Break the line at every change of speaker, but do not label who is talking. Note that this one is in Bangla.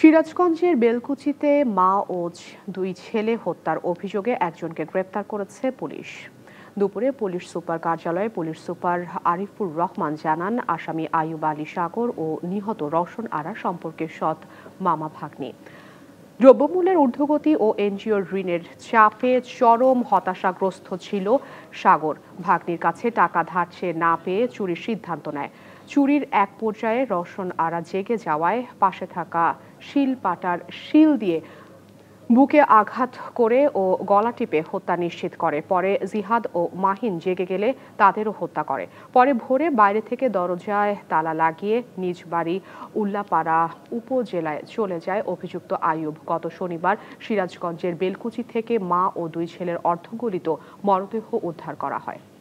সিরাজগঞ্জের বেলকুচিতে মা ও দুই ছেলে হত্যার অভিযোগে একজনকে গ্রেপ্তার করেছে পুলিশ দুপুরে পুলিশ সুপার কার্যালয়ে পুলিশ সুপার আরিফুর রহমান জানান আসামি আয়ুব আলী সাগর ও নিহত রওশন আরা সম্পর্কে সৎ মামা ভাগ্নি দ্রব্যমূল্যের ঊর্ধ্বগতি ও এনজিও ঋণের চাপে চরম হতাশাগ্রস্ত ছিল সাগর ভাগ্নির কাছে টাকা ধারছে না পেয়ে চুরির সিদ্ধান্ত নেয় চুরির এক পর্যায়ে রসন আরা জেগে যাওয়ায় পাশে থাকা শিল পাটার শিল দিয়ে বুকে আঘাত করে ও গলা টিপে হত্যা নিশ্চিত করে পরে জিহাদ ও মাহিন জেগে গেলে তাদেরও হত্যা করে পরে ভোরে বাইরে থেকে দরজায় তালা লাগিয়ে নিজ বাড়ি উল্লাপাড়া উপজেলায় চলে যায় অভিযুক্ত আয়ুব গত শনিবার সিরাজগঞ্জের বেলকুচি থেকে মা ও দুই ছেলের অর্ধগলিত মরদেহ উদ্ধার করা হয়